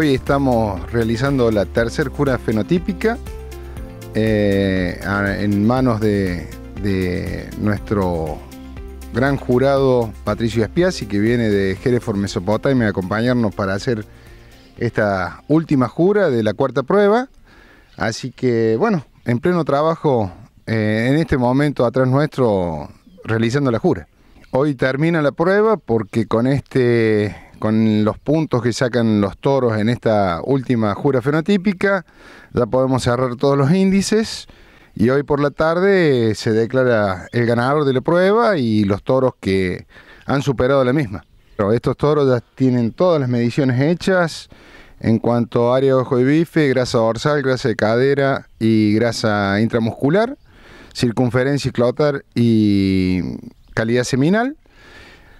Hoy estamos realizando la tercera cura fenotípica eh, en manos de, nuestro gran jurado Patricio y que viene de Jerefor Mesopotamia a acompañarnos para hacer esta última jura de la cuarta prueba. Así que, bueno, en pleno trabajo eh, en este momento atrás nuestro realizando la jura. Hoy termina la prueba porque con este con los puntos que sacan los toros en esta última jura fenotípica, ya podemos cerrar todos los índices. Y hoy por la tarde eh, se declara el ganador de la prueba y los toros que han superado la misma. Pero estos toros ya tienen todas las mediciones hechas en cuanto a área de ojo y bife, grasa dorsal, grasa de cadera y grasa intramuscular, circunferencia y clotar y calidad seminal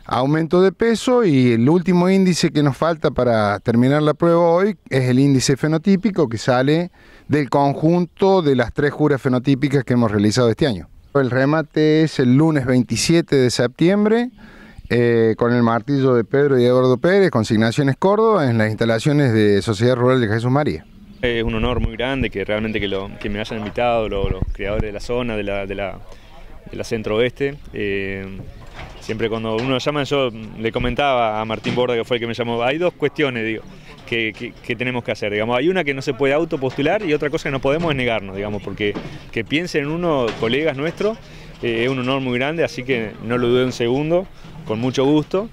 aumento de peso y el último índice que nos falta para terminar la prueba hoy es el índice fenotípico que sale del conjunto de las tres juras fenotípicas que hemos realizado este año. El remate es el lunes 27 de septiembre eh, con el martillo de Pedro y Eduardo Pérez, consignaciones Córdoba, en las instalaciones de Sociedad Rural de Jesús María. Es un honor muy grande que realmente que, me hayan invitado los creadores de la zona, de la, centro oeste. Eh, siempre cuando uno llama, yo le comentaba a Martín Borda, que fue el que me llamó, hay dos cuestiones, digo, que, tenemos que hacer, digamos, hay una que no se puede autopostular y otra cosa que no podemos es negarnos, digamos, porque que piensen en uno, colegas nuestros, eh, es un honor muy grande, así que no lo dudo un segundo, con mucho gusto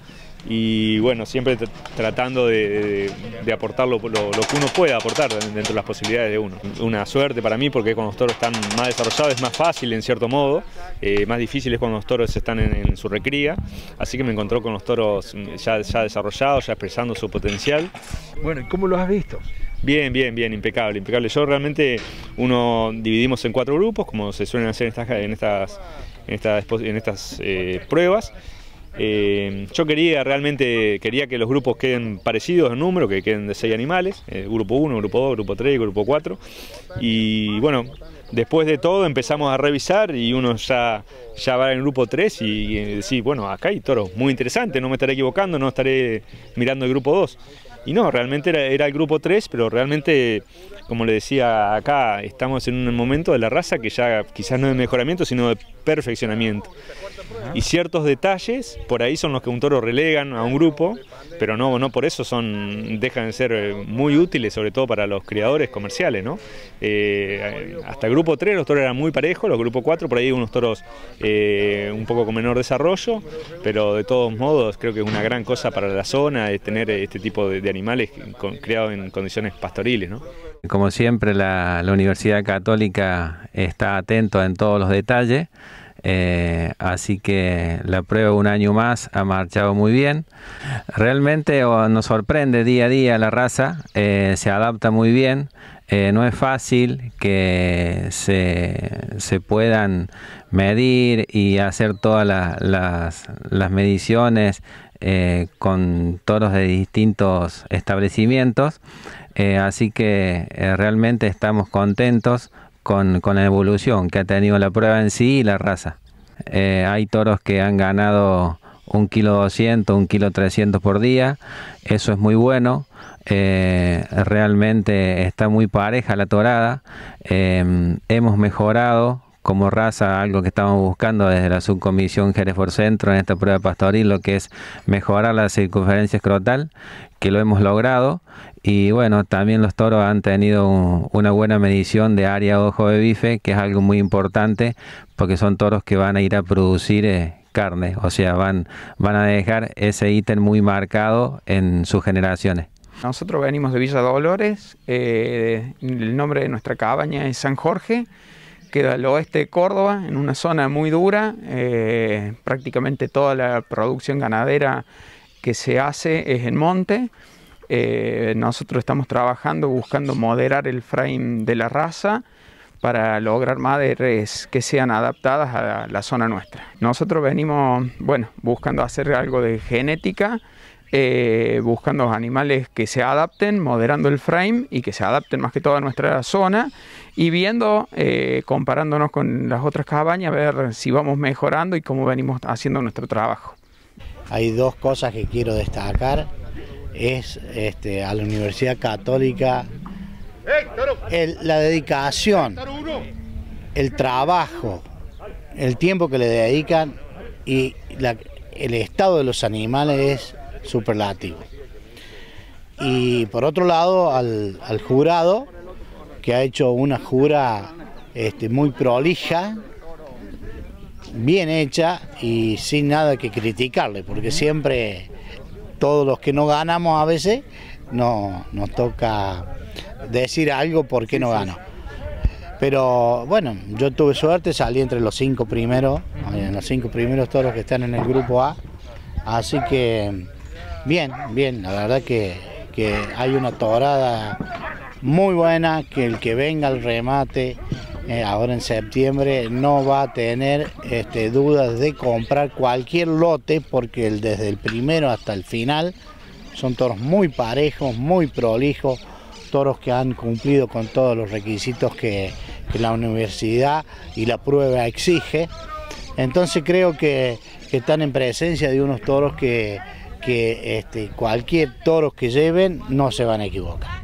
y bueno, siempre tratando de, aportar lo, que uno pueda aportar dentro de las posibilidades de uno. Una suerte para mí porque cuando los toros están más desarrollados es más fácil en cierto modo, eh, más difícil es cuando los toros están en, su recría, así que me encontró con los toros ya, ya desarrollados, ya expresando su potencial. Bueno, ¿y cómo los has visto? Bien, bien, bien, impecable, impecable. Yo realmente uno dividimos en cuatro grupos, como se suelen hacer en estas, estas, en estas, eh, pruebas. Eh, yo quería realmente quería que los grupos queden parecidos en número, que queden de seis animales, eh, grupo 1, grupo 2, grupo 3 grupo 4. Y bueno, después de todo empezamos a revisar y uno ya, ya va en grupo 3 y, y bueno, acá hay toro muy interesante no me estaré equivocando, no estaré mirando el grupo 2. Y no, realmente era, era el grupo 3, pero realmente como le decía acá, estamos en un momento de la raza que ya quizás no de mejoramiento, sino de perfeccionamiento. Y ciertos detalles, por ahí son los que un toro relegan a un grupo, pero no, no por eso son, dejan de ser eh, muy útiles, sobre todo para los criadores comerciales. ¿no? Eh, hasta el grupo 3 los toros eran muy parejos, los grupo 4 por ahí unos toros eh, un poco con menor desarrollo, pero de todos modos creo que es una gran cosa para la zona es tener este tipo de, animales criados en condiciones pastoriles. ¿no? Como siempre, la, Universidad Católica está atento en todos los detalles. Eh, así que la prueba un año más ha marchado muy bien. Realmente nos sorprende día a día la raza, eh, se adapta muy bien. Eh, no es fácil que se, puedan medir y hacer todas las, las mediciones eh, con toros de distintos establecimientos. Eh, así que eh, realmente estamos contentos con, la evolución que ha tenido la prueba en sí y la raza. hay toros que han ganado un kilo 200, un kilo 300 por día. Eso es muy bueno. realmente está muy pareja la torada. hemos mejorado como raza, algo que estamos buscando desde la subcomisión Jerez por Centro en esta prueba pastoril, lo que es mejorar la circunferencia escrotal, que lo hemos logrado. Y bueno, también los toros han tenido una buena medición de área ojo de bife, que es algo muy importante, porque son toros que van a ir a producir eh, carne, o sea, van, van a dejar ese ítem muy marcado en sus generaciones. Nosotros venimos de Villa Dolores, eh, el nombre de nuestra cabaña es San Jorge queda al oeste de Córdoba, en una zona muy dura, eh, prácticamente toda la producción ganadera que se hace es en monte. Eh, nosotros estamos trabajando buscando moderar el frame de la raza para lograr madres que sean adaptadas a la zona nuestra. Nosotros venimos, bueno, buscando hacer algo de genética, eh, buscando animales que se adapten, moderando el frame y que se adapten más que todo a nuestra zona y viendo, eh, comparándonos con las otras cabañas, a ver si vamos mejorando y cómo venimos haciendo nuestro trabajo. Hay dos cosas que quiero destacar. Es este, a la Universidad Católica la dedicación, el trabajo, el tiempo que le dedican y el estado de los animales es superlativo. Y por otro lado, al, jurado, que ha hecho una jura este, muy prolija, bien hecha y sin nada que criticarle, porque siempre todos los que no ganamos a veces no, nos toca decir algo por qué no ganó... Pero bueno, yo tuve suerte, salí entre los cinco primeros, en los cinco primeros todos los que están en el grupo A, así que Bien, bien, la verdad que, hay una torada muy buena, que el que venga al remate eh, ahora en septiembre no va a tener este, dudas de comprar cualquier lote porque desde el primero hasta el final son toros muy parejos, muy prolijos, toros que han cumplido con todos los requisitos que, la universidad y la prueba exige. Entonces creo que están en presencia de unos toros que, que este, cualquier toros que lleven no se van a equivocar.